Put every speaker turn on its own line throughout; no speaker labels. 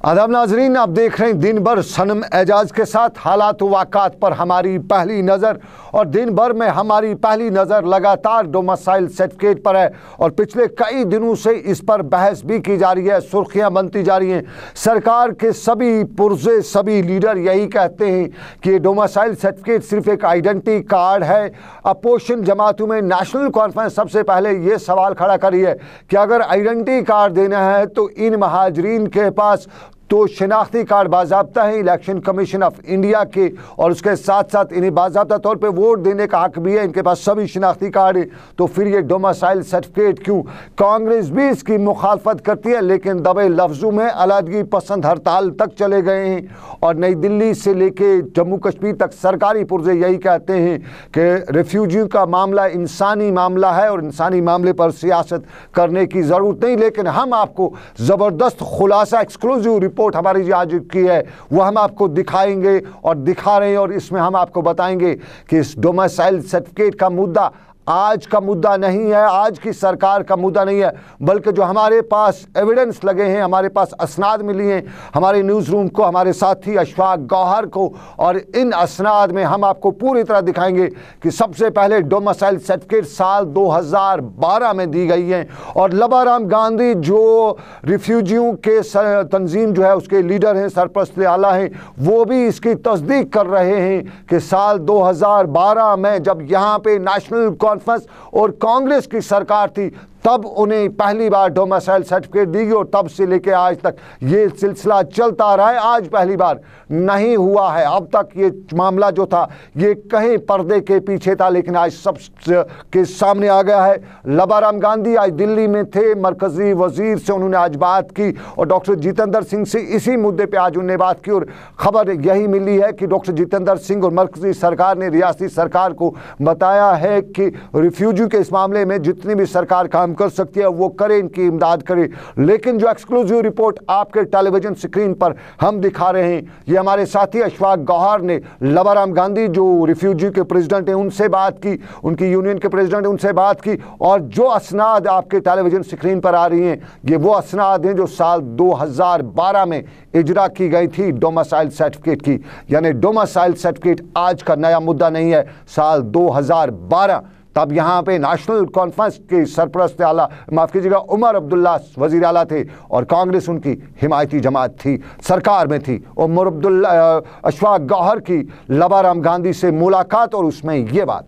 आदम नाजरीन आप देख रहे हैं दिन भर सनम एजाज के साथ हालात वाकत पर हमारी पहली नज़र और दिन भर में हमारी पहली नज़र लगातार डोमसाइल सर्टिफिकेट पर है और पिछले कई दिनों से इस पर बहस भी की जा रही है सुर्खियाँ बनती जा रही हैं सरकार के सभी पुरजे सभी लीडर यही कहते हैं कि डोमसाइल सर्टिफिकेट सिर्फ एक आइडेंटिटी कार्ड है अपोशन जमातों में नेशनल कॉन्फ्रेंस सबसे पहले ये सवाल खड़ा करी है कि अगर आइडेंटिटी कार्ड देना है तो इन महाजरीन के पास तो शिनाख्ती कार्ड बाबा है इलेक्शन कमीशन ऑफ इंडिया के और उसके साथ साथ इन्हें बाबा तौर पर वोट देने का हक भी है इनके पास सभी शिनाख्ती कार्ड है तो फिर ये डोमासाइल सर्टिफिकेट क्यों कांग्रेस भी इसकी मुखालफत करती है लेकिन दबे लफ्जों में अलादगी पसंद हड़ताल तक चले गए हैं और नई दिल्ली से लेके जम्मू कश्मीर तक सरकारी पुर्जे यही कहते हैं कि रेफ्यूजियों का मामला इंसानी मामला है और इंसानी मामले पर सियासत करने की ज़रूरत नहीं लेकिन हम आपको ज़बरदस्त खुलासा एक्सक्लूसिव रिपोर्ट रिपोर्ट हमारी जो आज की है वो हम आपको दिखाएंगे और दिखा रहे हैं और इसमें हम आपको बताएंगे कि इस डोमेसाइल सर्टिफिकेट का मुद्दा आज का मुद्दा नहीं है आज की सरकार का मुद्दा नहीं है बल्कि जो हमारे पास एविडेंस लगे हैं हमारे पास असनाद मिली हैं हमारे न्यूज़ रूम को हमारे साथी अशफाक गौहर को और इन असनाद में हम आपको पूरी तरह दिखाएंगे कि सबसे पहले डोमसाइल सर्टिफिकेट साल 2012 में दी गई हैं और लबाराम गांधी जो रिफ्यूजियों के तंजीम जो है उसके लीडर हैं सरप्रस्त आला हैं वो भी इसकी तस्दीक कर रहे हैं कि साल दो में जब यहाँ पे नेशनल कॉन्फ्रेंस और कांग्रेस की सरकार थी तब उन्हें पहली बार डोमेसाइल सर्टिफिकेट दी गई और तब से लेकर आज तक ये सिलसिला चलता रहा है आज पहली बार नहीं हुआ है अब तक ये मामला जो था ये कहीं पर्दे के पीछे था लेकिन आज सब के सामने आ गया है लबाराम गांधी आज दिल्ली में थे मरकजी वजीर से उन्होंने आज बात की और डॉक्टर जितेंद्र सिंह से इसी मुद्दे पर आज उन्होंने बात की और खबर यही मिली है कि डॉक्टर जितेंद्र सिंह और मरकजी सरकार ने रियासी सरकार को बताया है कि रिफ्यूजी के इस मामले में जितनी भी सरकार काम काम कर सकती है वो करें इनकी इमदाद करें लेकिन जो एक्सक्लूसिव रिपोर्ट आपके टेलीविजन स्क्रीन पर हम दिखा रहे हैं ये हमारे साथी अशफाक गौहर ने लबाराम गांधी जो रिफ्यूजी के प्रेसिडेंट हैं उनसे बात की उनकी यूनियन के प्रेसिडेंट हैं उनसे बात की और जो असनाद आपके टेलीविजन स्क्रीन पर आ रही हैं ये वो असनाद हैं जो साल 2012 में इजरा की गई थी डोमासाइल सर्टिफिकेट की यानी डोमासाइल सर्टिफिकेट आज का नया मुद्दा नहीं है साल 2012 तब यहाँ पे नेशनल कॉन्फ्रेंस के सरप्रस्त आला माफ़ कीजिएगा उमर अब्दुल्ला वजीर अला थे और कांग्रेस उनकी हिमायती जमात थी सरकार में थी उमर अब्दुल्ला अशफाक गौहर की लबाराम गांधी से मुलाकात और उसमें ये बात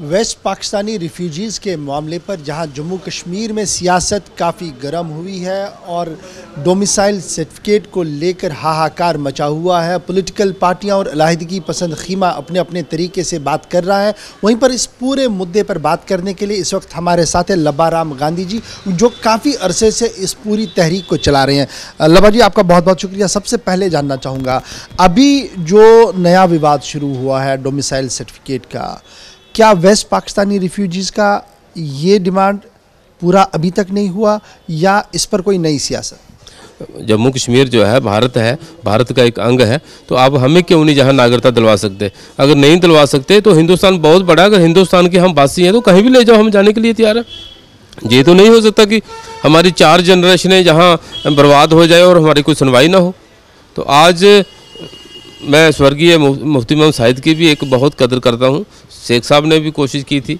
वेस्ट पाकिस्तानी रिफ्यूजीज़ के मामले पर जहां जम्मू कश्मीर में सियासत काफ़ी गर्म हुई है और डोमिसाइल सर्टिफिकेट को लेकर हाहाकार मचा हुआ है पॉलिटिकल पार्टियां और अलाहदगी पसंद खीमा अपने अपने तरीके से बात कर रहा है वहीं पर इस पूरे मुद्दे पर बात करने के लिए इस वक्त हमारे साथ है राम गांधी जी जो काफ़ी अरसे से इस पूरी तहरीक को चला रहे हैं लबा जी आपका बहुत बहुत शुक्रिया सबसे पहले जानना चाहूँगा अभी जो नया विवाद शुरू हुआ है डोमिसाइल सर्टिफिकेट का क्या वेस्ट पाकिस्तानी रिफ्यूजीज़ का ये डिमांड पूरा अभी तक नहीं हुआ या इस पर कोई नई सियासत
जम्मू कश्मीर जो है भारत है भारत का एक अंग है तो आप हमें क्यों नहीं जहाँ नागरिकता दिलवा सकते अगर नहीं दिलवा सकते तो हिंदुस्तान बहुत बड़ा अगर हिंदुस्तान के हम बासी हैं तो कहीं भी ले जाओ हम जाने के लिए तैयार हैं ये तो नहीं हो सकता कि हमारी चार जनरेशनें जहाँ बर्बाद हो जाए और हमारी कोई सुनवाई ना हो तो आज मैं स्वर्गीय मुफ्ती मोहम्मद साहिद की भी एक बहुत कदर करता हूँ शेख साहब ने भी कोशिश की थी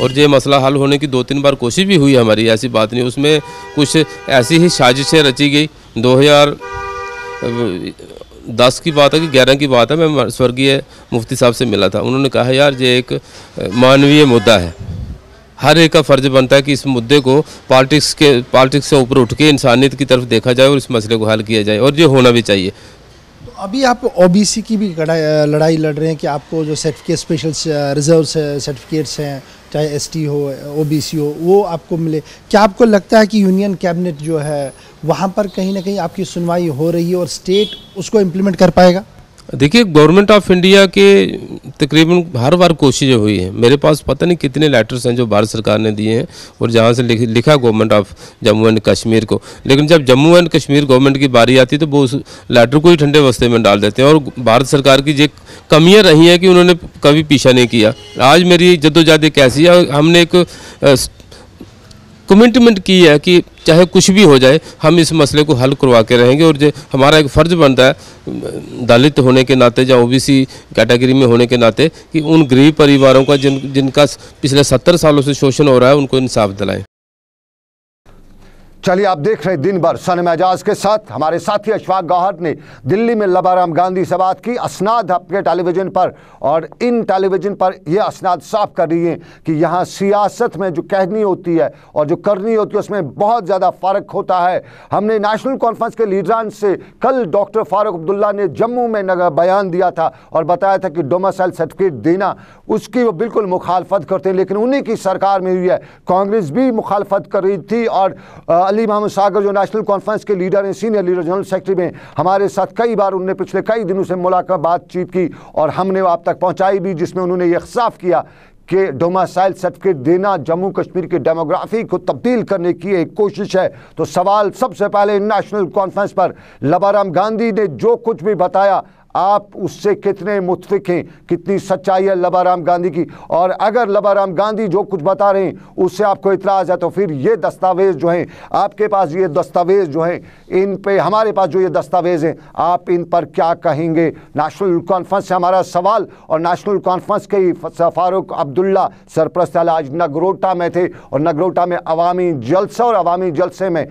और ये मसला हल होने की दो तीन बार कोशिश भी हुई हमारी ऐसी बात नहीं उसमें कुछ ऐसी ही साजिशें रची गई 2010 की बात है कि ग्यारह की बात है मैं स्वर्गीय मुफ्ती साहब से मिला था उन्होंने कहा यार ये एक मानवीय मुद्दा है हर एक का फ़र्ज बनता है कि इस मुद्दे को पॉलिटिक्स के पॉलिटिक्स से ऊपर उठ के इंसानियत की तरफ देखा जाए और इस मसले को हल किया जाए और ये होना भी चाहिए
अभी आप ओबीसी की भी लड़ाई लड़ रहे हैं कि आपको जो सर्टिफिकेट स्पेशल रिजर्व सर्टिफिकेट्स हैं चाहे एसटी हो ओबीसी हो वो आपको मिले क्या आपको लगता है कि यूनियन कैबिनेट जो है वहाँ पर कहीं ना कहीं आपकी सुनवाई हो रही है और स्टेट उसको इम्प्लीमेंट कर पाएगा
देखिए गवर्नमेंट ऑफ इंडिया के तकरीबन हर बार कोशिशें हुई हैं मेरे पास पता नहीं कितने लेटर्स हैं जो भारत सरकार ने दिए हैं और जहाँ से लिख, लिखा government of Jammu and Kashmir को लेकिन जब जम्मू एंड कश्मीर गवर्नमेंट की बारी आती है तो वो उस लेटर को ही ठंडे वस्ते में डाल देते हैं और भारत सरकार की ये कमियाँ रही हैं कि उन्होंने कभी पीछा नहीं किया आज मेरी जद्दोजहद एक ऐसी हमने एक कमिटमेंट की है कि चाहे कुछ भी हो जाए हम इस मसले को हल करवा के रहेंगे और जो हमारा एक फ़र्ज़ बनता है दलित होने के नाते या ओबीसी कैटेगरी में होने के नाते कि उन गरीब परिवारों का जिन जिनका पिछले सत्तर सालों से शोषण हो रहा है उनको इंसाफ दिलाएं
चलिए आप देख रहे दिन भर सन एजाज के साथ हमारे साथी अशफाक गौहट ने दिल्ली में लबाराम गांधी से बात की असनाद आपके टेलीविज़न पर और इन टेलीविज़न पर यह असनाद साफ कर रही हैं कि यहाँ सियासत में जो कहनी होती है और जो करनी होती है उसमें बहुत ज़्यादा फ़र्क होता है हमने नेशनल कॉन्फ्रेंस के लीडरान से कल डॉक्टर फारूक अब्दुल्ला ने जम्मू में नगर बयान दिया था और बताया था कि डोमासाइल सर्टिफिकेट देना उसकी वो बिल्कुल मुखालफत करते हैं लेकिन उन्हीं की सरकार में हुई है कांग्रेस भी मुखालफत कर रही थी और अली मोहम्मद सागर जो नेशनल कॉन्फ्रेंस के लीडर हैं सीनियर लीडर जनरल सेक्रेटरी में हमारे साथ कई बार उन्होंने पिछले कई दिनों से मुलाकात बातचीत की और हमने आप तक पहुँचाई भी जिसमें उन्होंने ये साफ किया कि डोमासाइल सर्टिफिकेट देना जम्मू कश्मीर के डेमोग्राफी को तब्दील करने की एक कोशिश है तो सवाल सबसे पहले नेशनल कॉन्फ्रेंस पर लबाराम गांधी ने जो कुछ भी बताया आप उससे कितने मुतफिक हैं कितनी सच्चाई है लबाराम गांधी की और अगर लबाराम गांधी जो कुछ बता रहे हैं उससे आपको इतराज़ है तो फिर ये दस्तावेज़ जो हैं आपके पास ये दस्तावेज़ जो हैं इन पे हमारे पास जो ये दस्तावेज़ हैं आप इन पर क्या कहेंगे नेशनल कॉन्फ्रेंस से हमारा सवाल और नेशनल कॉन्फ्रेंस के फारूक अब्दुल्ला सरप्रस्त आज नगरोटा में थे और नगरोटा में अवामी जलसा और अवामी जलसे में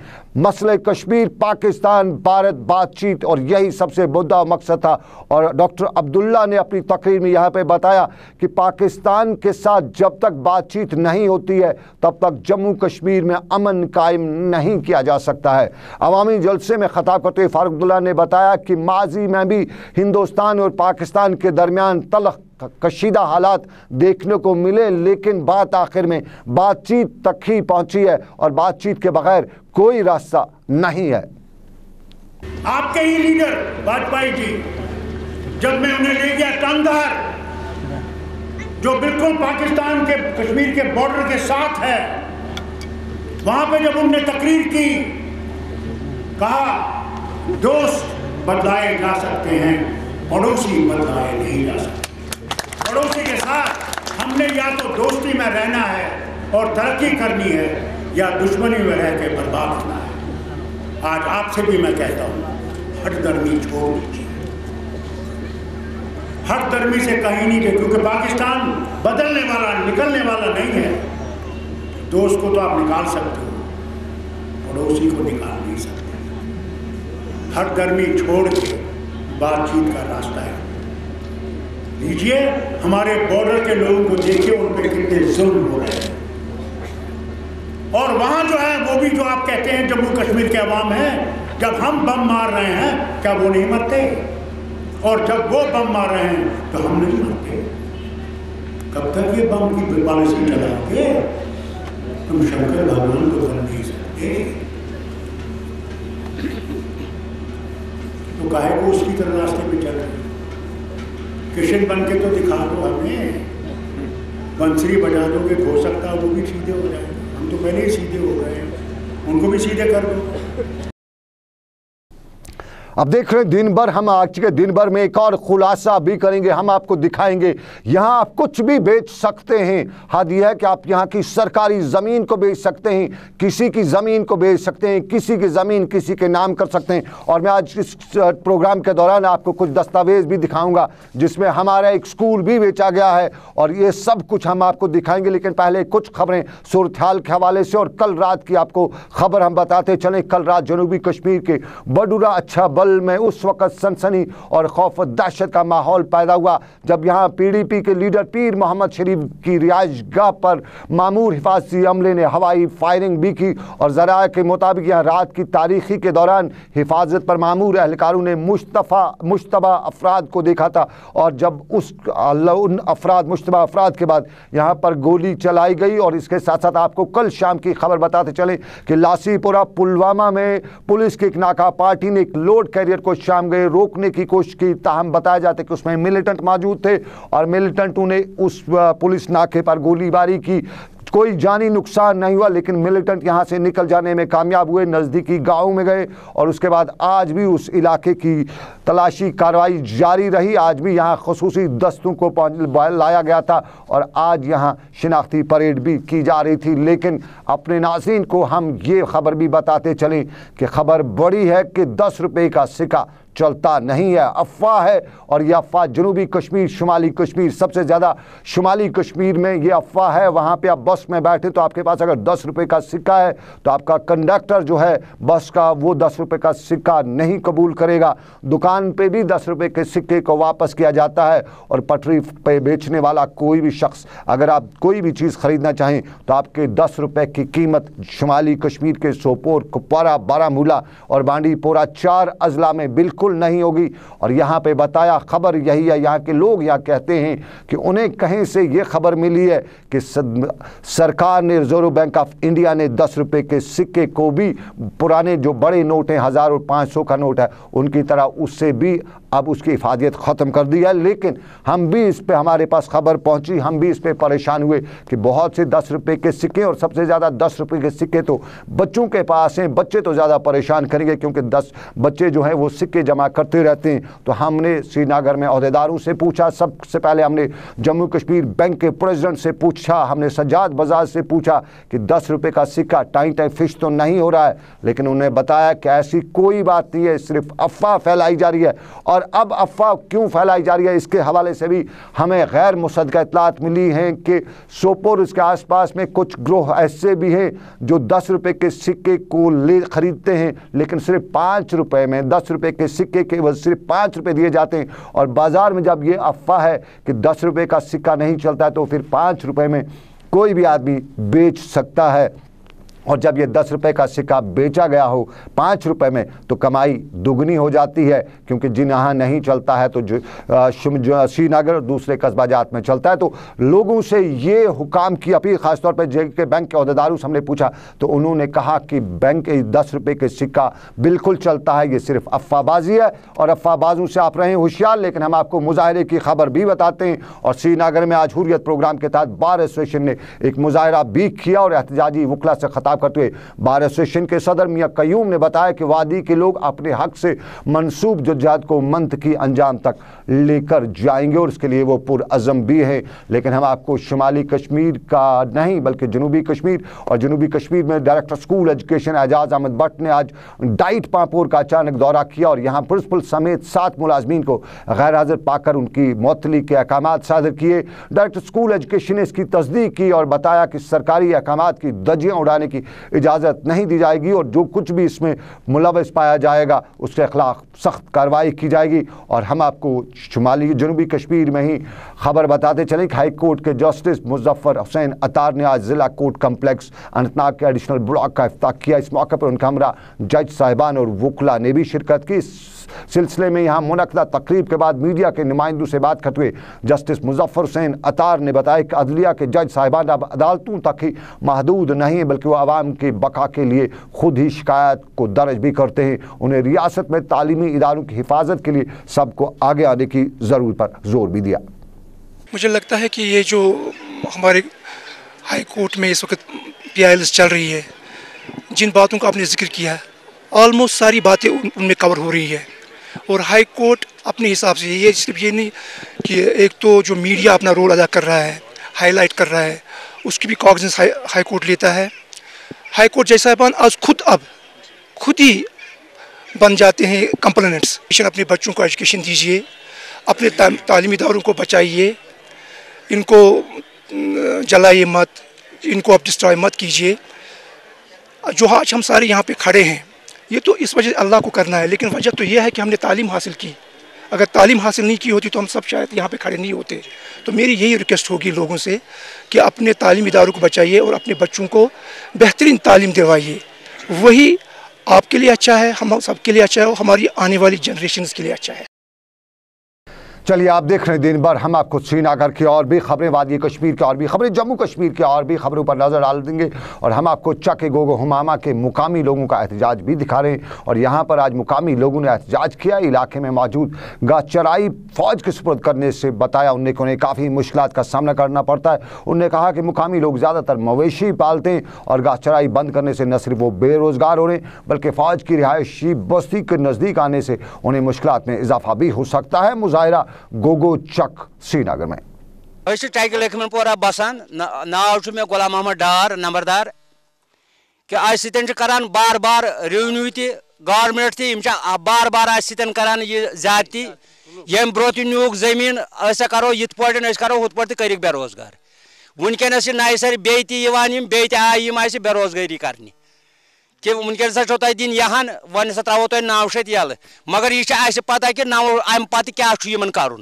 मसले कश्मीर पाकिस्तान भारत बातचीत और यही सबसे मुद्दा मकसद था और डॉक्टर अब्दुल्ला ने अपनी तकरीर में यहाँ पे बताया कि पाकिस्तान के साथ जब तक बातचीत नहीं होती है तब तक जम्मू कश्मीर में अमन कायम नहीं किया जा सकता है अवामी जलसे में ख़ताब करते हुए फारूक ने बताया कि माजी में भी हिंदुस्तान और पाकिस्तान के दरमियान तलख कशीदा हालात देखने को मिले लेकिन बात आखिर में बातचीत तक ही पहुंची है और बातचीत के बगैर कोई रास्ता नहीं है
आपके ही लीडर
वाजपेयी जी जब मैं उन्हें ले गया कंधार जो बिल्कुल पाकिस्तान के कश्मीर के बॉर्डर के साथ है वहां पे जब उन्होंने तकरीर की कहा दोस्त बदलाए जा सकते हैं पड़ोसी बदलाए नहीं जा सकते पड़ोसी के साथ हमने या तो दोस्ती में रहना है और तरक्की करनी है या दुश्मनी में रह के बर्बाद होना है आज आपसे भी मैं कहता हूँ हर दर्मी छोड़ दीजिए हर दर्मी से कहीं नहीं गए क्योंकि पाकिस्तान बदलने वाला निकलने वाला नहीं है दोस्त को तो आप निकाल सकते हो पड़ोसी को निकाल नहीं सकते हर गर्मी छोड़ के बातचीत का रास्ता है दीजिए हमारे बॉर्डर के लोगों को देखिए उन पर कितने जुल्म हो रहे हैं और वहां जो है वो भी जो आप कहते हैं जम्मू कश्मीर के अवाम है जब हम बम मार रहे हैं क्या वो नहीं मरते और जब वो बम मार रहे हैं तो हम नहीं मरते कब तक ये बम की पॉलिसी चला तुम शंकर भगवान को कर नहीं सकते तो काहे को उसकी तरह रास्ते पे चल रहे कृष्ण बन के तो दिखा दो हमें बंसरी बजा दो हो सकता है वो भी सीधे हो जाए हम तो पहले ही सीधे हो गए हैं उनको भी सीधे कर दो
अब देख रहे हैं दिन भर हम आज के दिन भर में एक और खुलासा भी करेंगे हम आपको दिखाएंगे यहाँ आप कुछ भी बेच सकते हैं हद यह है कि आप यहाँ की सरकारी ज़मीन को बेच सकते हैं किसी की ज़मीन को बेच सकते हैं किसी की ज़मीन किसी के नाम कर सकते हैं और मैं आज इस प्रोग्राम के दौरान आपको कुछ दस्तावेज़ भी दिखाऊँगा जिसमें हमारा एक स्कूल भी बेचा गया है और ये सब कुछ हम आपको दिखाएंगे लेकिन पहले कुछ खबरें सूरतहाल के हवाले से और कल रात की आपको खबर हम बताते चले कल रात जनूबी कश्मीर के बडूरा अच्छा माहौल में उस वक़्त सनसनी और खौफ दहशत का माहौल पैदा हुआ जब यहाँ पीडीपी के लीडर पीर मोहम्मद शरीफ की रिहाइशगाह पर मामूर हिफाजती अमले ने हवाई फायरिंग भी की और ज़रा के मुताबिक यहाँ रात की तारीखी के दौरान हिफाजत पर मामूर एहलकारों ने मुशतफ़ा मुशतबा अफराद को देखा था और जब उस उन अफराद मुशतबा अफराद के बाद यहाँ पर गोली चलाई गई और इसके साथ साथ आपको कल शाम की खबर बताते चले कि लासीपुरा पुलवामा में पुलिस की एक नाका पार्टी ने एक लोड कैरियर को शाम गए रोकने की कोशिश की ताहम बताया जाता कि उसमें मिलिटेंट मौजूद थे और मिलिटेंट उन्हें उस पुलिस नाके पर गोलीबारी की कोई जानी नुकसान नहीं हुआ लेकिन मिलिटेंट यहाँ से निकल जाने में कामयाब हुए नज़दीकी गाँव में गए और उसके बाद आज भी उस इलाके की तलाशी कार्रवाई जारी रही आज भी यहाँ खसूस दस्तों को लाया गया था और आज यहाँ शिनाख्ती परेड भी की जा रही थी लेकिन अपने नाजरन को हम ये खबर भी बताते चलें कि खबर बड़ी है कि दस रुपये का सिक्का चलता नहीं है अफवाह है और यह अफवाह जनूबी कश्मीर शुमाली कश्मीर सबसे ज़्यादा शुमाली कश्मीर में ये अफवाह है वहाँ पे आप बस में बैठे तो आपके पास अगर दस रुपये का सिक्का है तो आपका कंडक्टर जो है बस का वो दस रुपये का सिक्का नहीं कबूल करेगा दुकान पे भी दस रुपये के सिक्के को वापस किया जाता है और पटरी पे बेचने वाला कोई भी शख्स अगर आप कोई भी चीज़ ख़रीदना चाहें तो आपके दस रुपये की कीमत शुमाली कश्मीर के सोपोर कुपवारा बारामूला और बांडीपोरा चार अजला में बिल्कुल बिल्कुल नहीं होगी और यहाँ पे बताया खबर यही है यहाँ के लोग यहाँ कहते हैं कि उन्हें कहीं से ये खबर मिली है कि सरकार ने रिजर्व बैंक ऑफ इंडिया ने दस रुपये के सिक्के को भी पुराने जो बड़े नोट हैं हज़ार और पाँच सौ का नोट है उनकी तरह उससे भी अब उसकी इफादियत ख़त्म कर दी है लेकिन हम भी इस पर हमारे पास खबर पहुंची हम भी इस पर परेशान हुए कि बहुत से दस रुपये के सिक्के और सबसे ज़्यादा दस रुपये के सिक्के तो बच्चों के पास हैं बच्चे तो ज़्यादा परेशान करेंगे क्योंकि दस बच्चे जो हैं वो सिक्के जमा करते रहते हैं तो हमने श्रीनगर में अहदेदारों से पूछा सबसे पहले हमने जम्मू कश्मीर बैंक के प्रेसिडेंट से पूछा हमने सजाद बाजार से पूछा कि दस रुपये का सिक्का टाइम टाइम फिश तो नहीं हो रहा है लेकिन उन्हें बताया कि ऐसी कोई बात नहीं है सिर्फ अफवाह फैलाई जा रही है और अब अफवाह क्यों फैलाई जा रही है इसके हवाले से भी हमें गैर मुसदा इतलात मिली हैं कि सोपोर इसके आसपास में कुछ ग्रोह ऐसे भी हैं जो दस रुपये के सिक्के को ले ख़रीदते हैं लेकिन सिर्फ पाँच रुपये में दस रुपये के सिक्के के वजह सिर्फ पाँच रुपये दिए जाते हैं और बाज़ार में जब ये अफवाह है कि दस रुपये का सिक्का नहीं चलता तो फिर पाँच रुपये में कोई भी आदमी बेच सकता है और जब ये दस रुपये का सिक्का बेचा गया हो पाँच रुपये में तो कमाई दुगनी हो जाती है क्योंकि जिन यहाँ नहीं चलता है तो श्रीनगर दूसरे कस्बा जात में चलता है तो लोगों से ये हुकाम की अपील खासतौर पर जे के बैंक के अहदेदारों से हमने पूछा तो उन्होंने कहा कि बैंक दस रुपये के सिक्का बिल्कुल चलता है ये सिर्फ अफवाहबाजी है और अफवाहबाजों से आप रहें होशियार लेकिन हम आपको मुजाहरे की खबर भी बताते हैं और श्रीनगर में आज हुरियत प्रोग्राम के तहत बार एसोसिएशन ने एक मुजाहरा भी किया और एहतजाजी वकला से खता खिताब करते हुए बार एसोसिएशन के सदर मियाँ कयूम ने बताया कि वादी के लोग अपने हक से मनसूब जद्जात को मंथ की अंजाम तक लेकर जाएंगे और इसके लिए वो पुरज़म भी हैं लेकिन हम आपको शुमाली कश्मीर का नहीं बल्कि जनूबी कश्मीर और जनूबी कश्मीर में director school education Ejaz Ahmad Bhat ने आज डाइट पापोर का अचानक दौरा किया और यहाँ प्रिंसिपल समेत सात मुलाजमीन को गैर हाजिर पाकर उनकी मौतली के अहकाम सादर किए डायरेक्टर स्कूल एजुकेशन ने इसकी तस्दीक की और बताया कि सरकारी अहकाम की दजियाँ उड़ाने की इजाज़त नहीं दी जाएगी और जो कुछ भी इसमें मुलवस पाया जाएगा उसके अखलाक सख्त कार्रवाई की जाएगी और हम आपको शुमाली जनूबी कश्मीर में ही खबर बताते चलें कि हाई कोर्ट के जस्टिस मुजफ्फर हुसैन अतार ने आज ज़िला कोर्ट कम्प्लेक्स अनंतनाग के एडिशनल ब्लॉक का अफ्ताह किया इस मौके पर उनका हमरा जज साहिबान और वकला ने भी शिरकत की सिलसिले में यहाँ मुनदा तकरीब के बाद मीडिया के नुमाइंदों से बात करते हुए जस्टिस मुजफ्फर हुसैन अतार ने बताया कि अदलिया के जज साहिबान अब अदालतों तक ही महदूद नहीं है बल्कि वो आवाम के बका के लिए खुद ही शिकायत को दर्ज भी करते हैं उन्हें रियासत में तालीमी कानूनी इदारों की हिफाजत के लिए सबको आगे आने की ज़रूरत पर जोर भी दिया
मुझे लगता है कि ये जो हमारे हाई कोर्ट में इस वक्त पी चल रही है जिन बातों का आपने जिक्र किया ऑलमोस्ट सारी बातें उनमें कवर हो रही है और हाई कोर्ट अपने हिसाब से ये सिर्फ ये नहीं कि एक तो जो मीडिया अपना रोल अदा कर रहा है हाईलाइट कर रहा है उसकी भी कॉग्जेंस हाई, हाई कोर्ट लेता है हाई कोर्ट जैसा आज खुद अब खुद ही बन जाते हैं कंप्लेनेंट्स एजुकेशन अपने बच्चों को एजुकेशन दीजिए अपने तालीमी दौरों को बचाइए इनको जलाइए मत इनको आप डिस्ट्रॉय मत कीजिए जो आज हम सारे यहाँ पे खड़े हैं ये तो इस वजह अल्लाह को करना है लेकिन वजह तो यह है कि हमने तालीम हासिल की अगर तालीम हासिल नहीं की होती तो हम सब शायद यहाँ पे खड़े नहीं होते तो मेरी यही रिक्वेस्ट होगी लोगों से कि अपने तालीम इदारों को बचाइए और अपने बच्चों को बेहतरीन तालीम दिलवाइए
वही आपके लिए अच्छा है हम सबके लिए अच्छा है और हमारी आने वाली जनरेशन के लिए अच्छा है चलिए आप देख रहे हैं दिन भर हम आपको श्रीनगर की और भी खबरें वादी कश्मीर की और भी खबरें जम्मू कश्मीर की और भी खबरों पर नज़र डाल देंगे और हम आपको चक गोगो हमामा के मुकामी लोगों का एहतजाज भी दिखा रहे हैं और यहाँ पर आज मुकामी लोगों ने एहतजाज किया इलाके में मौजूद गाचराई फौज के सुपुर्द करने से बताया उनने उन्हें काफ़ी मुश्किल का सामना करना पड़ता है उन्होंने कहा कि मुकामी लोग ज़्यादातर मवेशी पालते हैं और गाचराई बंद करने से न सिर्फ वो बेरोज़गार हो रहे हैं बल्कि फ़ौज की रिहायशी बस्ती के नज़दीक आने से उन्हें मुश्किल में इजाफा भी हो सकता है मुजाहरा गोगो चक श्रीनगर में
टाइगर लखमन पोरा बसान नाव मे गुलाम अहमद डार नंबरदार कि अस करान बार बार रेवन्यू त गवर्नमेंट तम बार बार अस करान ये ज्यादती यम ब्रोत न्यूक जमीन ऐसा करो इत पे करो हूँ पे करिक बेरोजगार वनकस नए सर बे तीन बे आई बे बेरोजगारी करनी कि वनस छो तुम दिन वन सो त्रो तुम नौ शत यल मगर यह पता कि नौ अम पत् क्या कर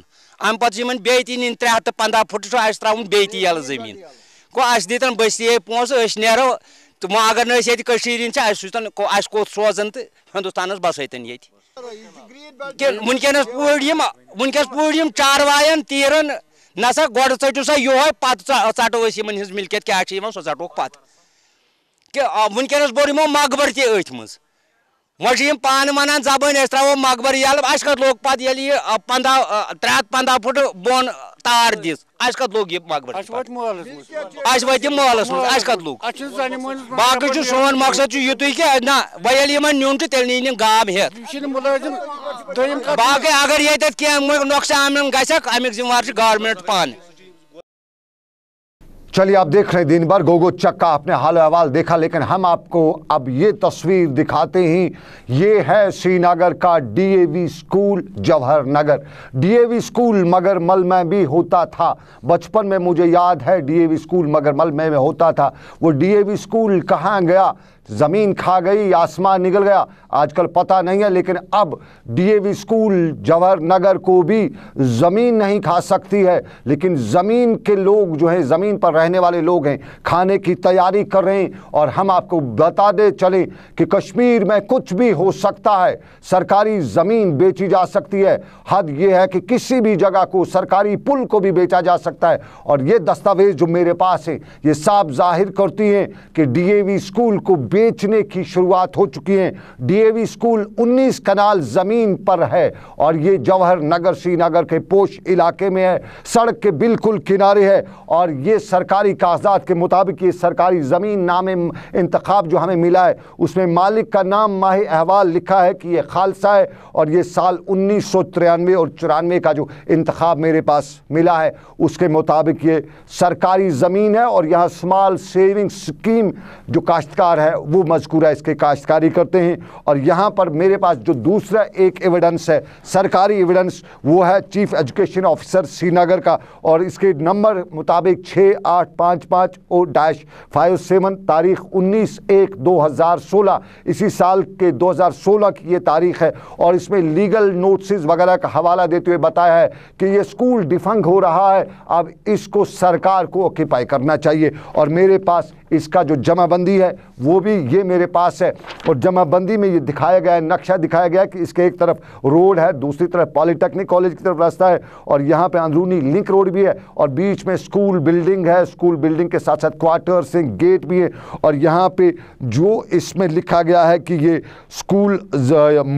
अम पे बे त्रे हथ पंद्रह फुट त्रोन बे यल जमीन गो दीतन बसिये पोस नो तो वो अगर ना सूचन अस तो हिंदुस्तान बसतन ये वनस पुर वनस पुर चारवायन तीरन नसा गोड़ चटो सा यो पे चटो मिल्कियत क्या सो चटोक पत् कि बोर यमो मकबर तथ मज वो पान वन जबान त्रो मकबर ये अस कत लोग पे ये पंद्रह त्रे हथ पंद फुट बोन तार दि अस लोग मकबर अस वत महलस कत लोग बाकी सोन मकसद युत कि ना वो ये नुन तेल नीन गाम हे बाकी अगर ये कह नुकसान गक अमिक जिम्मेवार गवर्मेंट पान
चलिए आप देख रहे हैं दिन भर गोगो चक्का आपने हाल अहवाल देखा लेकिन हम आपको अब ये तस्वीर दिखाते ही ये है श्रीनगर का DAV school Jawahar Nagar DAV school Magarmal में भी होता था बचपन में मुझे याद है डीएवी स्कूल मगरमल में, में होता था वो डीएवी स्कूल कहाँ गया ज़मीन खा गई आसमान निकल गया आजकल पता नहीं है लेकिन अब डीएवी स्कूल जवाहर नगर को भी ज़मीन नहीं खा सकती है लेकिन ज़मीन के लोग जो हैं ज़मीन पर रहने वाले लोग हैं खाने की तैयारी कर रहे हैं और हम आपको बता दे चलें कि कश्मीर में कुछ भी हो सकता है सरकारी ज़मीन बेची जा सकती है हद यह है कि किसी भी जगह को सरकारी पुल को भी बेचा जा सकता है और ये दस्तावेज़ जो मेरे पास हैं ये साफ जाहिर करती हैं कि डी स्कूल को बेचने की शुरुआत हो चुकी है डीएवी स्कूल 19 कनाल ज़मीन पर है और ये जवाहर नगर श्रीनगर के पोष इलाके में है सड़क के बिल्कुल किनारे है और ये सरकारी कागजात के मुताबिक ये सरकारी ज़मीन नाम इंतखब जो हमें मिला है उसमें मालिक का नाम माह अहवाल लिखा है कि यह खालसा है और ये साल उन्नीस और चौरानवे का जो इंतखब मेरे पास मिला है उसके मुताबिक ये सरकारी ज़मीन है और यहाँ स्मॉल सेविंग स्कीम जो काश्तकार है वो मजकूरा इसके काश्तकारी करते हैं और यहाँ पर मेरे पास जो दूसरा एक एविडेंस है सरकारी एविडेंस वो है चीफ एजुकेशन ऑफिसर श्रीनगर का और इसके नंबर मुताबिक छः आठ पाँच पाँच ओ डैश फाइव सेवन तारीख उन्नीस एक दो हज़ार सोलह इसी साल के दो हज़ार सोलह की ये तारीख है और इसमें लीगल नोटिस वगैरह का हवाला देते हुए बताया है कि ये स्कूल डिफंग हो रहा है अब इसको सरकार को ऑक्यूपाई करना चाहिए और मेरे पास इसका जो जमाबंदी है वो भी जमी ये मेरे पास है और जमाबंदी में ये दिखाया गया है नक्शा दिखाया गया है कि इसके एक तरफ रोड है दूसरी तरफ पॉलीटेक्निक कॉलेज की तरफ रास्ता है और यहाँ पर अंदरूनी लिंक रोड भी है और बीच में स्कूल बिल्डिंग है स्कूल बिल्डिंग के साथ साथ क्वार्टर्स हैं गेट भी है और यहाँ पर जो इसमें लिखा गया है कि ये स्कूल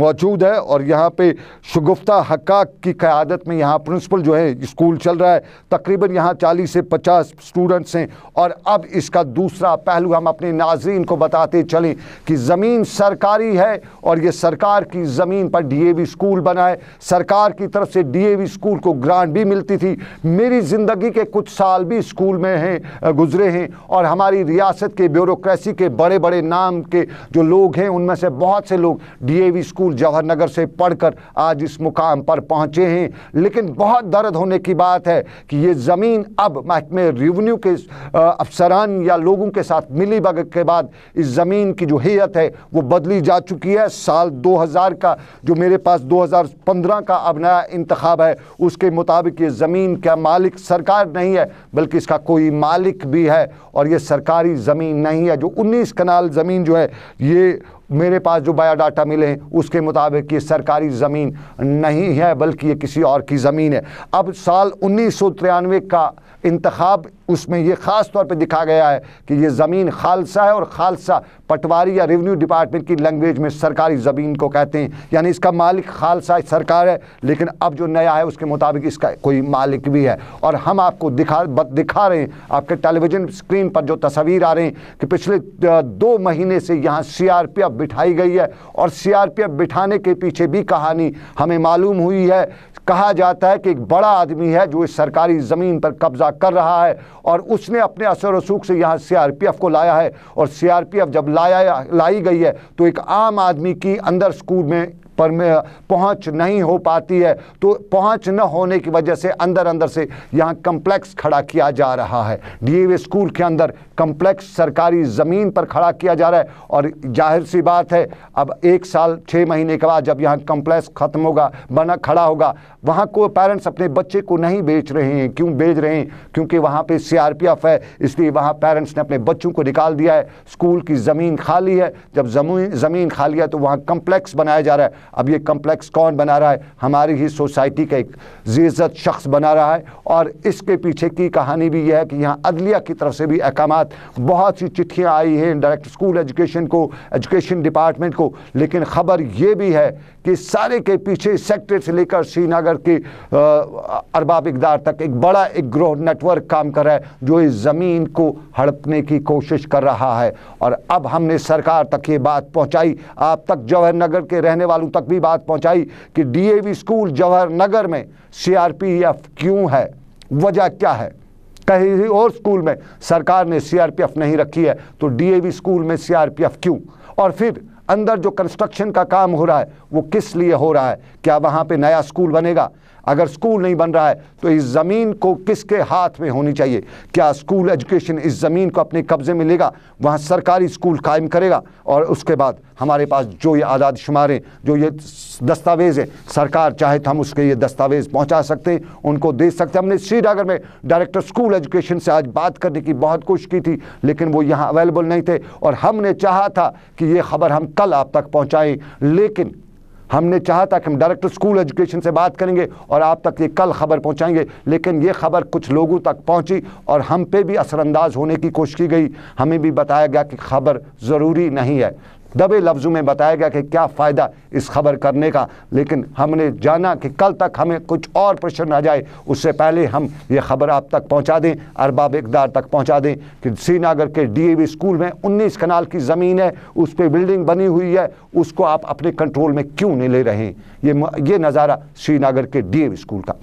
मौजूद है और यहाँ पर शगुफ्ता हक्का की क़्यादत में यहाँ प्रिंसिपल जो है स्कूल चल रहा है तकरीबन यहाँ चालीस से पचास स्टूडेंट्स हैं और अब इसका दूसरा पहलू हम अपने नाजरीन को बता बताते चलें कि ज़मीन सरकारी है और ये सरकार की ज़मीन पर डीएवी स्कूल बनाए सरकार की तरफ से डीएवी स्कूल को ग्रांट भी मिलती थी मेरी ज़िंदगी के कुछ साल भी स्कूल में हैं गुजरे हैं और हमारी रियासत के ब्यूरोसी के बड़े बड़े नाम के जो लोग हैं उनमें से बहुत से लोग डी स्कूल जवाहर नगर से पढ़कर आज इस मुकाम पर पहुँचे हैं लेकिन बहुत दर्द होने की बात है कि ये ज़मीन अब महकमे रेवन्यू के अफसरान या लोगों के साथ मिली के बाद इस ज़मीन की जो हैत है वो बदली जा चुकी है साल 2000 का जो मेरे पास 2015 का अब नया इंतखब है उसके मुताबिक ये ज़मीन का मालिक सरकार नहीं है बल्कि इसका कोई मालिक भी है और ये सरकारी ज़मीन नहीं है जो उन्नीस कनाल ज़मीन जो है ये मेरे पास जो बायोडाटा मिले हैं उसके मुताबिक ये सरकारी ज़मीन नहीं है बल्कि ये किसी और की ज़मीन है अब साल उन्नीस का इंतखब उसमें ये ख़ास तौर पे दिखा गया है कि ये ज़मीन खालसा है और खालसा पटवारी या रेवेन्यू डिपार्टमेंट की लैंग्वेज में सरकारी ज़मीन को कहते हैं यानी इसका मालिक खालसा सरकार है लेकिन अब जो नया है उसके मुताबिक इसका कोई मालिक भी है और हम आपको दिखा दिखा रहे हैं आपके टेलीविज़न स्क्रीन पर जो तस्वीर आ रही हैं कि पिछले दो महीने से यहाँ सी आर पी एफ बिठाई गई है और सीआरपीएफ बिठाने के पीछे भी कहानी हमें मालूम हुई है कहा जाता है कि एक बड़ा आदमी है जो इस सरकारी ज़मीन पर कब्जा कर रहा है और उसने अपने असर रसूख से यहाँ सीआरपीएफ को लाया है और सीआरपीएफ जब लाया लाई गई है तो एक आम आदमी की अंदर स्कूल में पर में पहुंच नहीं हो पाती है तो पहुंच न होने की वजह से अंदर अंदर से यहाँ कम्प्लेक्स खड़ा किया जा रहा है डीएवी स्कूल के अंदर कम्प्लेक्स सरकारी ज़मीन पर खड़ा किया जा रहा है और जाहिर सी बात है अब एक साल छः महीने के बाद जब यहाँ कम्प्लेक्स ख़त्म होगा बना खड़ा होगा वहाँ को पेरेंट्स अपने बच्चे को नहीं बेच रहे हैं क्यों बेच रहे हैं क्योंकि वहाँ पे सीआरपीएफ है इसलिए वहाँ पेरेंट्स ने अपने बच्चों को निकाल दिया है स्कूल की ज़मीन खाली है जब ज़मीन ज़मीन खाली है तो वहाँ कम्प्लेक्स बनाया जा रहा है अब ये कम्प्लेक्स कौन बना रहा है हमारी ही सोसाइटी का एक जीज़त शख्स बना रहा है और इसके पीछे की कहानी भी यह है कि यहाँ अदलिया की तरफ से भी अहकाम बहुत सी चिट्ठियाँ आई हैं डायरेक्ट स्कूल एजुकेशन को एजुकेशन डिपार्टमेंट को लेकिन खबर ये भी है कि सारे के पीछे सेक्टर से लेकर श्रीनगर लेकर के अरबाब इकदार तक एक बड़ा एक ग्रोह नेटवर्क काम कर रहा है जो इस ज़मीन को हड़पने की कोशिश कर रहा है और अब हमने सरकार तक ये बात पहुंचाई आप तक जवाहर नगर के रहने वालों तक भी बात पहुंचाई कि डीएवी स्कूल जवाहर नगर में सीआरपीएफ क्यों है वजह क्या है कहीं और स्कूल में सरकार ने सीआरपीएफ नहीं रखी है तो डीएवी स्कूल में सीआरपीएफ क्यों और फिर अंदर जो कंस्ट्रक्शन का काम हो रहा है वो किस लिए हो रहा है क्या वहाँ पे नया स्कूल बनेगा अगर स्कूल नहीं बन रहा है तो इस ज़मीन को किसके हाथ में होनी चाहिए क्या स्कूल एजुकेशन इस ज़मीन को अपने कब्ज़े में लेगा वहाँ सरकारी स्कूल कायम करेगा और उसके बाद हमारे पास जो ये आज़ाद शुमार हैं जो ये दस्तावेज़ हैं सरकार चाहे तो हम उसके ये दस्तावेज़ पहुँचा सकते हैं उनको दे सकते हैं हमने श्रीनगर में डायरेक्टर स्कूल एजुकेशन से आज बात करने की बहुत कोशिश की थी लेकिन वो यहाँ अवेलेबल नहीं थे और हमने चाहा था कि ये खबर हम कल आप तक पहुँचाएँ लेकिन हमने चाहा था कि हम डायरेक्टर स्कूल एजुकेशन से बात करेंगे और आप तक ये कल खबर पहुंचाएंगे लेकिन ये खबर कुछ लोगों तक पहुंची और हम पे भी असरअंदाज होने की कोशिश की गई हमें भी बताया गया कि खबर ज़रूरी नहीं है दबे लफ्ज़ों में बताया गया कि क्या फ़ायदा इस खबर करने का लेकिन हमने जाना कि कल तक हमें कुछ और प्रश्न आ जाए उससे पहले हम ये खबर आप तक पहुँचा दें अरबाब इकदार तक पहुँचा दें कि श्रीनगर के डी स्कूल में उन्नीस कनाल की ज़मीन है उस पर बिल्डिंग बनी हुई है उसको आप अपने कंट्रोल में क्यों नहीं ले रहे हैं ये ये नज़ारा श्रीनगर के डी स्कूल का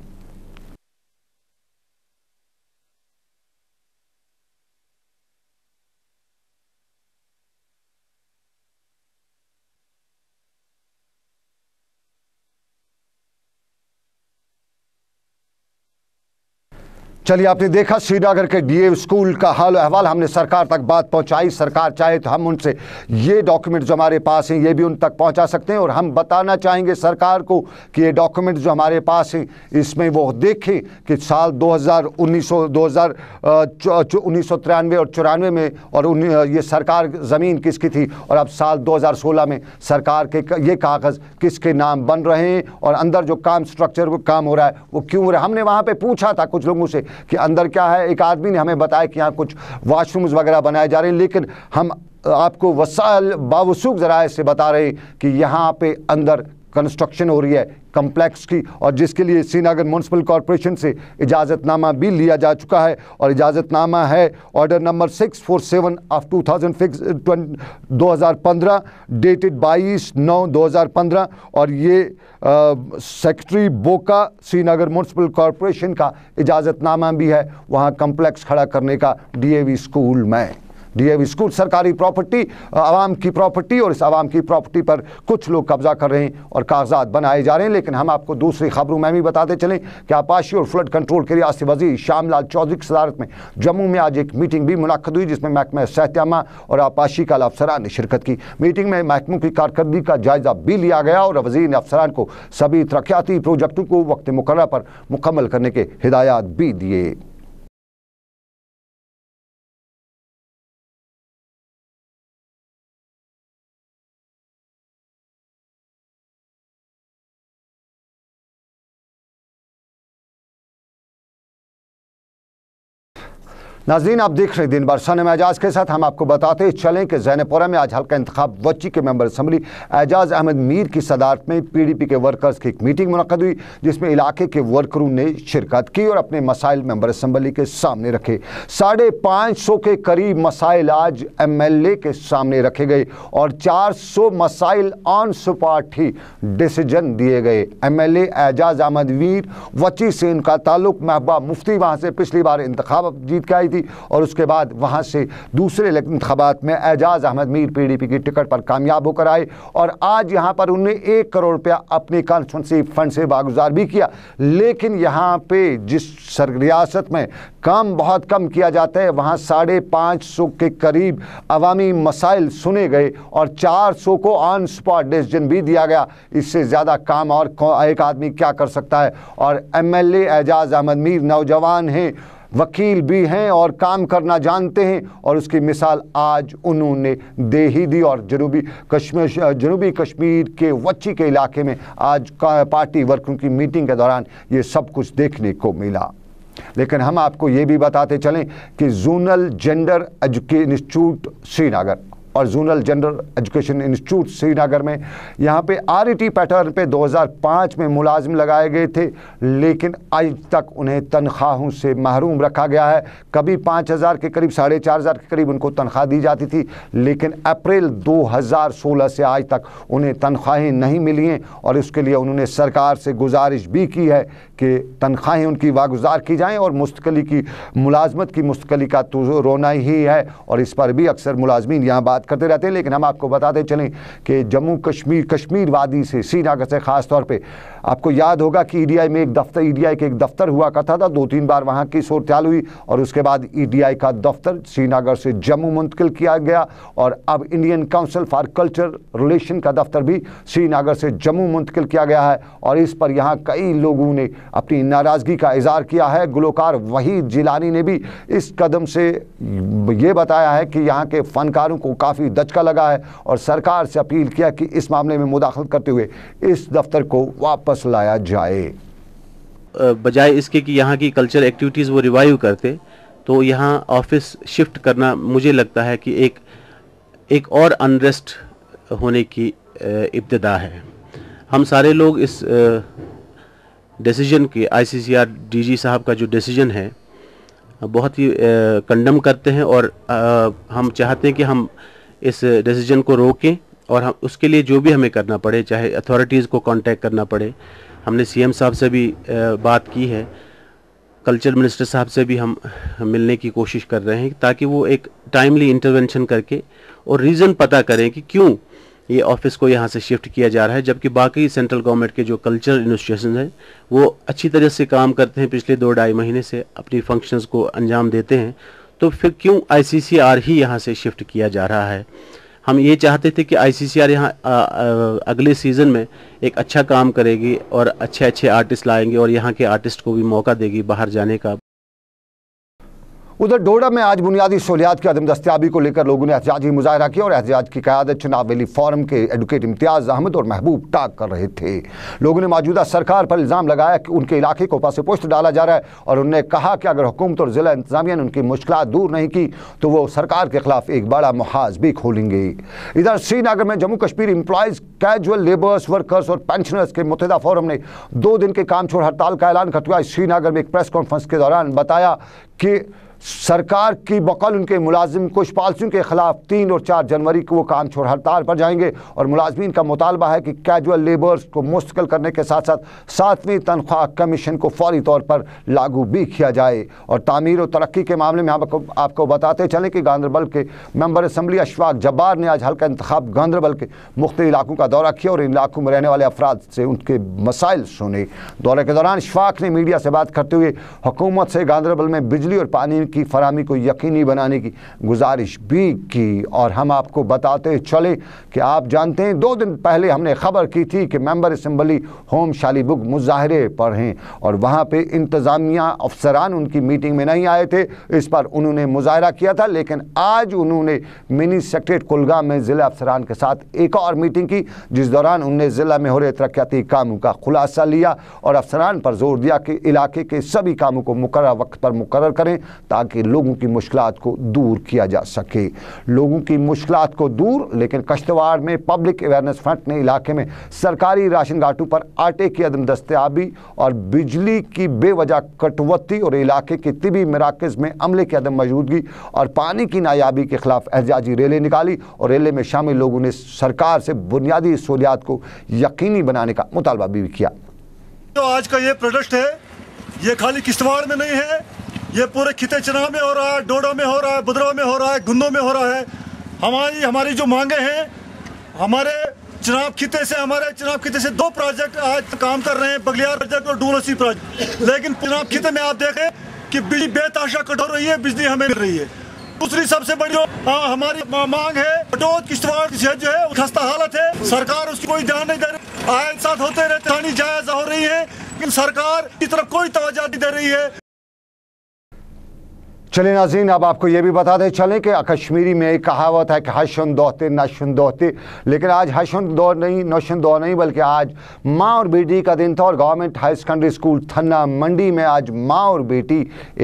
चलिए आपने देखा श्रीनगर के डीए स्कूल का हाल अहवाल हमने सरकार तक बात पहुंचाई सरकार चाहे तो हम उनसे ये डॉक्यूमेंट जो हमारे पास हैं ये भी उन तक पहुंचा सकते हैं और हम बताना चाहेंगे सरकार को कि ये डॉक्यूमेंट जो हमारे पास हैं इसमें वो देखें कि साल हज़ार उन्नीस सौ दो हज़ार और चौरानवे में और ये सरकार ज़मीन किसकी थी और अब साल दो में सरकार के ये कागज़ किसके नाम बन रहे हैं और अंदर जो काम स्ट्रक्चर काम हो रहा है वो क्यों हो रहा है हमने वहाँ पर पूछा था कुछ लोगों से कि अंदर क्या है एक आदमी ने हमें बताया कि यहाँ कुछ वाशरूम्स वगैरह बनाए जा रहे हैं लेकिन हम आपको वसाइल बावसुख ज़राए से बता रहे कि यहाँ पे अंदर कंस्ट्रक्शन हो रही है कम्प्लेक्स की और जिसके लिए श्रीनगर म्यूनसिपल कॉरपोरेशन से इजाज़तनामा भी लिया जा चुका है और इजाज़तनामा है order number six four seven of two thousand फिक्स दो हज़ार पंद्रह डेटेड बाईस नौ दो हज़ार पंद्रह और ये सेक्रेटरी बोका श्रीनगर म्यूनसिपल कॉरपोरेशन का इजाज़तनामा भी है वहाँ कम्प्लेक्स खड़ा करने का डी स्कूल में डीएवी स्कूल सरकारी प्रॉपर्टी आवाम की प्रॉपर्टी और इस आवाम की प्रॉपर्टी पर कुछ लोग कब्जा कर रहे हैं और कागजात बनाए जा रहे हैं लेकिन हम आपको दूसरी खबरों में भी बताते चलें कि आपाशी और फ्लड कंट्रोल के रियासी वजीर श्याम लाल चौधरी की सदारत में जम्मू में आज एक मीटिंग भी मुनद हुई जिसमें महकमा सहत्यामा और आपाशी का अफसरान ने शिरकत की मीटिंग में महकमों की कारकर्दगी का जायजा भी लिया गया और वजीर ने अफसरान को सभी तरक्याती प्रोजेक्टों को वक्त मुकर पर मुकम्मल करने के हिदायत भी दिए नाजीन आप देख रहे हैं दिन बार सन में एजाज के साथ हम आपको बताते चलें कि ज़ैनपुरा में आज हल्का इंतब वच्ची के मेंबर असम्बली एजाज अहमद मीर की सदारत में पी डी पी के वर्कर्स की एक मीटिंग मुनद हुई जिसमें इलाके के वर्करों ने शिरकत की और अपने मसाइल मेंबर असम्बली के सामने रखे साढ़े पाँच सौ के करीब मसाइल आज एम एल ए के सामने रखे गए और चार सौ मसाइल ऑन स्पॉट ही डिसीजन दिए गए एम एल एजाज अहमद मीर वची से इनका ताल्लुक महबा मुफ्ती वहाँ से पिछली बार इंतब जीत के आई थी और उसके बाद वहाँ से दूसरे इंतबात में एजाज अहमद मीर पीडीपी की टिकट पर कामयाब होकर आए और आज यहाँ पर उन्होंने एक करोड़ रुपया अपने कॉन्स्टिटेंसी फंड से बागुजार भी किया लेकिन यहाँ पे जिस रियासत में काम बहुत कम किया जाता है वहाँ साढ़े पाँच सौ के करीब अवामी मसाइल सुने गए और चार सौ को ऑन स्पॉट डिसीजन भी दिया गया इससे ज़्यादा काम और एक आदमी क्या कर सकता है और एमएलए एजाज अहमद मीर नौजवान हैं वकील भी हैं और काम करना जानते हैं और उसकी मिसाल आज उन्होंने दे ही दी और जनूबी कश्मीर जनूबी कश्मीर के वच्ची के इलाके में आज पार्टी वर्करों की मीटिंग के दौरान ये सब कुछ देखने को मिला लेकिन हम आपको ये भी बताते चलें कि जोनल जेंडर एजुके इंस्टीट्यूट श्रीनगर और zonal general education institute Srinagar में यहाँ पे आर पैटर्न e पे 2005 में मुलाजिम लगाए गए थे लेकिन आज तक उन्हें तनख्वाहों से महरूम रखा गया है कभी 5000 के करीब साढ़े चार हज़ार के करीब उनको तनख्वाह दी जाती थी लेकिन अप्रैल 2016 से आज तक उन्हें तनख्वाहें नहीं मिली हैं और इसके लिए उन्होंने सरकार से गुजारिश भी की है के तनख्वाहें उनकी वागुजार की जाएँ और मुस्तकली की मुलाजमत की मुस्तकली का तो रोना ही है और इस पर भी अक्सर मुलाजमीन यहाँ बात करते रहते हैं लेकिन हम आपको बताते चलें कि जम्मू कश्मीर कश्मीर वादी से श्रीनगर से ख़ास तौर पर आपको याद होगा कि ईडीआई e में एक दफ्तर ईडीआई e के एक दफ्तर हुआ करता था दो तीन बार वहाँ की सुरत्याल हुई और उसके बाद ईडीआई e का दफ्तर श्रीनगर से जम्मू मुंतकिल किया गया और अब Indian Council for Culture Relation का दफ्तर भी श्रीनगर से जम्मू मुंतकिल किया गया है और इस पर यहाँ कई लोगों ने अपनी नाराज़गी का इजहार किया है गुलकार वही जिलानी ने भी इस कदम से ये बताया है कि यहाँ के फ़नकारों को काफ़ी दचका लगा है और सरकार से अपील किया कि इस मामले में मुदाखलत करते हुए इस दफ्तर को वापस वापस लाया जाए
बजाय इसके कि यहाँ की कल्चर एक्टिविटीज़ वो रिवाइव करते तो यहाँ ऑफिस शिफ्ट करना मुझे लगता है कि एक एक और अनरेस्ट होने की इब्तदा है हम सारे लोग इस डिसीजन के आईसीसीआर डीजी साहब का जो डिसीजन है बहुत ही कंडम करते हैं और हम चाहते हैं कि हम इस डिसीजन को रोकें और हम उसके लिए जो भी हमें करना पड़े चाहे अथॉरिटीज़ को कांटेक्ट करना पड़े हमने सीएम साहब से भी बात की है कल्चर मिनिस्टर साहब से भी हम मिलने की कोशिश कर रहे हैं ताकि वो एक टाइमली इंटरवेंशन करके और रीज़न पता करें कि क्यों ये ऑफिस को यहाँ से शिफ्ट किया जा रहा है जबकि बाकी सेंट्रल गवर्नमेंट के जो कल्चरल इंस्टीट्यूशन हैं वो अच्छी तरह से काम करते हैं पिछले दो ढाई महीने से अपनी फंक्शंस को अंजाम देते हैं तो फिर क्यों आईसीसीआर ही यहाँ से शिफ्ट किया जा रहा है हम ये चाहते थे कि आई सी यहाँ अगले सीज़न में एक अच्छा काम करेगी और अच्छे अच्छे आर्टिस्ट लाएंगे और यहाँ के आर्टिस्ट को भी मौका देगी बाहर जाने का
उधर डोडा में आज बुनियादी सहूलियात की अदम दस्तियाबी को लेकर लोगों ने एहतजाजी मुजाहरा किया और एहतियात की क्यादत चुनाव वैली फोरम के एडवोकेट इम्तियाज़ अहमद और महबूब टाक कर रहे थे लोगों ने मौजूदा सरकार पर इल्ज़ाम लगाया कि उनके इलाके को पास पोस्ट डाला जा रहा है और उन्होंने कहा कि अगर हुकूमत और ज़िला इंतजामिया ने उनकी मुश्किल दूर नहीं की तो वो सरकार के खिलाफ एक बड़ा महाज भी खोलेंगे इधर श्रीनगर में Jammu Kashmir employees casual labours workers और पेंशनर्स के मुतहदा फोरम ने दो दिन के काम छोड़ हड़ताल का ऐलान करते हुए श्रीनगर में एक प्रेस कॉन्फ्रेंस के दौरान बताया कि सरकार की बकल उनके मुलाजिम कुछ पालसियों के ख़िलाफ़ तीन और चार जनवरी को वो काम छोड़ हड़ताल पर जाएंगे और मुलाजमीन का मुतालबा है कि कैजुअल लेबर्स को मुस्तकिल करने के साथ साथ सातवीं तनख्वाह कमीशन को फौरी तौर पर लागू भी किया जाए और तमीर और तरक्की के मामले में आपको आपको बताते चलें कि गांधरबल के मेम्बर असम्बली अशफाक जब्बार ने आज हल्का इंतब गांधरबल के मुख्त इलाकों का दौरा किया और इन इलाकों में रहने वाले अफराद से उनके मसाइल सुने दौरे के दौरान अशफाक ने मीडिया से बात करते हुए हुकूमत से गांधरबल में बिजली और पानी की फरहमी को यकीनी बनाने की गुजारिश भी की और हम आपको बताते चले कि आप जानते हैं दो दिन पहले हमने खबर की थी कि मेंबर असम्बली होम बुक मुजाहरे पर हैं और वहाँ पर इंतज़ामिया अफसरान उनकी मीटिंग में नहीं आए थे इस पर उन्होंने मुजाहरा किया था लेकिन आज उन्होंने मिनी सेक्रेट कुलगाम में ज़िला अफसरान के साथ एक और मीटिंग की जिस दौरान उन्होंने ज़िला में हो रहे तरक्याती कामों का खुलासा लिया और अफसरान पर जोर दिया कि इलाके के सभी कामों को मुकर वक्त पर मुकर करें ताकि ताकि लोगों की मुश्किल को दूर किया जा सके लोगों की मुश्किल को दूर लेकिन कश्तवाड़ में पब्लिक अवेयरनेस फ्रंट ने इलाके में सरकारी राशन घाटों पर आटे की अदम दस्तियाबी और बिजली की बेवजह कटौती और इलाके के तिबी मराकज़ में अमले की अदम मौजूदगी और पानी की नायाबी के खिलाफ एहजाजी रैली निकाली और रैली में शामिल लोगों ने सरकार से बुनियादी सहूलियात को यकीनी बनाने का मुतालबा भी किया तो आज
का ये प्रोडक्ट है ये खाली किश्तवाड़ में नहीं है ये पूरे खिते चना में हो रहा है डोडो में हो रहा है बुदरा में हो रहा है गुंदों में हो रहा है हमारी हमारी जो मांगे हैं हमारे चुनाव खिते से हमारे चुनाव खिते से दो प्रोजेक्ट आज काम कर रहे हैं बगलियार प्रोजेक्ट और डूलसी प्रोजेक्ट लेकिन चुनाव खिते में आप देखें कि बिजली बेताशा कट हो रही है बिजली हमें मिल रही है दूसरी सबसे बड़ी जो हाँ, हमारी मांग है बटोत किश्तवाड़ जो है खस्ता हालत है सरकार उसकी कोई ध्यान नहीं दे रही आए साथ होते रहते जायजा हो रही है लेकिन सरकार की तरफ कोई तोजा नहीं दे रही है
चले नाजीन अब आपको ये भी बता दें चलें कि कश्मीरी में एक कहावत है कि हशन दोहते नशन दोहते लेकिन आज हशन दो नहीं नशन दो नहीं बल्कि आज माँ और बेटी का दिन था और government high secondary school Thanna Mandi में आज माँ और बेटी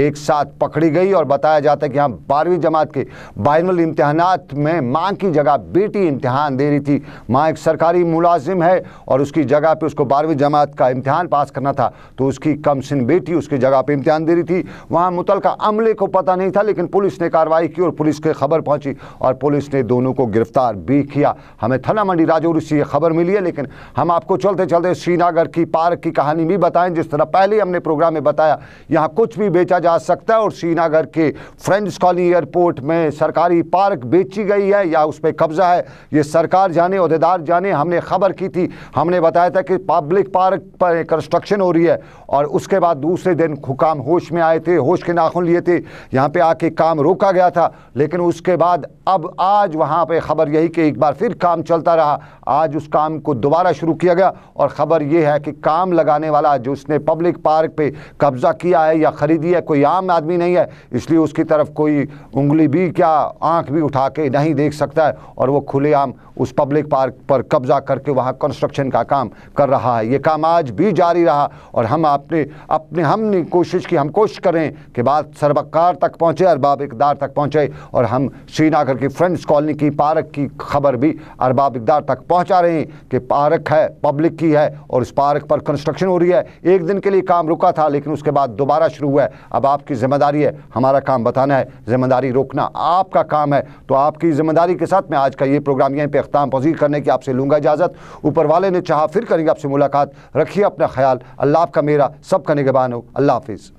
एक साथ पकड़ी गई और बताया जाता है कि यहाँ बारहवीं जमात के बाइनल इम्तहान में माँ की जगह बेटी इम्तहान दे रही थी माँ एक सरकारी मुलाजिम है और उसकी जगह पर उसको बारहवीं जमात का इम्तहान पास करना था तो उसकी कमसिन बेटी उसकी जगह पर इम्तहान दे रही थी वहाँ मुतल अमले को पता नहीं था लेकिन पुलिस ने कार्रवाई की और पुलिस के खबर पहुंची और पुलिस ने दोनों को गिरफ्तार भी किया हमें थाना मंडी राजौरी से यह खबर मिली है लेकिन हम आपको चलते चलते श्रीनगर की पार्क की कहानी भी बताएं जिस तरह पहले हमने प्रोग्राम में बताया यहाँ कुछ भी बेचा जा सकता है और श्रीनगर के फ्रेंड्स कॉलोनी एयरपोर्ट में सरकारी पार्क बेची गई है या उस पर कब्जा है ये सरकार जाने अहदेदार जाने हमने खबर की थी हमने बताया था कि पब्लिक पार्क पर कंस्ट्रक्शन हो रही है और उसके बाद दूसरे दिन हुकाम होश में आए थे होश के नाखून लिए थे यहाँ पे आके काम रोका गया था लेकिन उसके बाद अब आज वहाँ पे ख़बर यही कि एक बार फिर काम चलता रहा आज उस काम को दोबारा शुरू किया गया और ख़बर ये है कि काम लगाने वाला जो उसने पब्लिक पार्क पे कब्ज़ा किया है या ख़रीदी है कोई आम आदमी नहीं है इसलिए उसकी तरफ कोई उंगली भी क्या आँख भी उठा के नहीं देख सकता है और वो खुलेआम उस पब्लिक पार्क पर कब्जा करके वहाँ कंस्ट्रक्शन का काम कर रहा है ये काम आज भी जारी रहा और हम आपने अपने हमने कोशिश की हम कोशिश करें कि बात सरबकार तक पहुँचे अरबाब इकदार तक पहुँचे और हम श्रीनगर की फ्रेंड्स कॉलोनी की पार्क की खबर भी अरबाब इकदार तक पहुँचा रहे हैं कि पार्क है पब्लिक की है और उस पार्क पर कंस्ट्रक्शन हो रही है एक दिन के लिए काम रुका था लेकिन उसके बाद दोबारा शुरू हुआ है अब आपकी जिम्मेदारी है हमारा काम बताना है जिम्मेदारी रोकना आपका काम है तो आपकी जिम्मेदारी के साथ में आज का ये प्रोग्राम यहीं पर अख्ताम पजीर करने की आपसे लूँगा इजाज़त ऊपर वाले ने चाहा फिर करेंगे आपसे मुलाकात रखिए अपना ख्याल अल्लाह आपका मेरा सब का निगबान हो अल्लाह हाफिज़